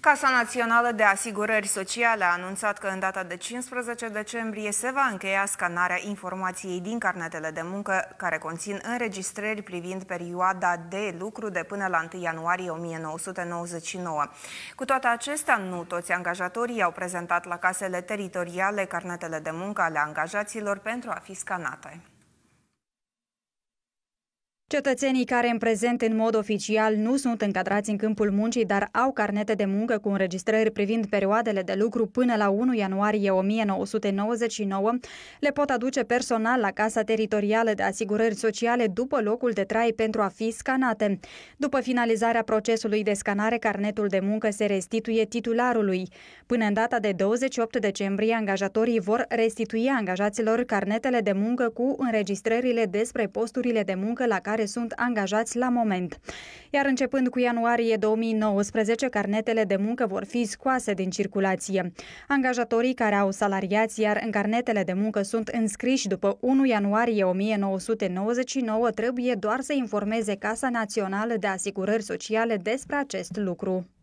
Casa Națională de Asigurări Sociale a anunțat că în data de 15 decembrie se va încheia scanarea informației din carnetele de muncă care conțin înregistrări privind perioada de lucru de până la 1 ianuarie 1999. Cu toate acestea, nu toți angajatorii au prezentat la casele teritoriale carnetele de muncă ale angajaților pentru a fi scanate. Cetățenii care în prezent în mod oficial nu sunt încadrați în câmpul muncii, dar au carnete de muncă cu înregistrări privind perioadele de lucru până la 1 ianuarie 1999, le pot aduce personal la Casa Teritorială de Asigurări Sociale după locul de trai pentru a fi scanate. După finalizarea procesului de scanare, carnetul de muncă se restituie titularului. Până în data de 28 decembrie, angajatorii vor restitui angajaților carnetele de muncă cu înregistrările despre posturile de muncă la care care sunt angajați la moment. Iar începând cu ianuarie 2019, carnetele de muncă vor fi scoase din circulație. Angajatorii care au salariați, iar în carnetele de muncă sunt înscriși după 1 ianuarie 1999, trebuie doar să informeze Casa Națională de Asigurări Sociale despre acest lucru.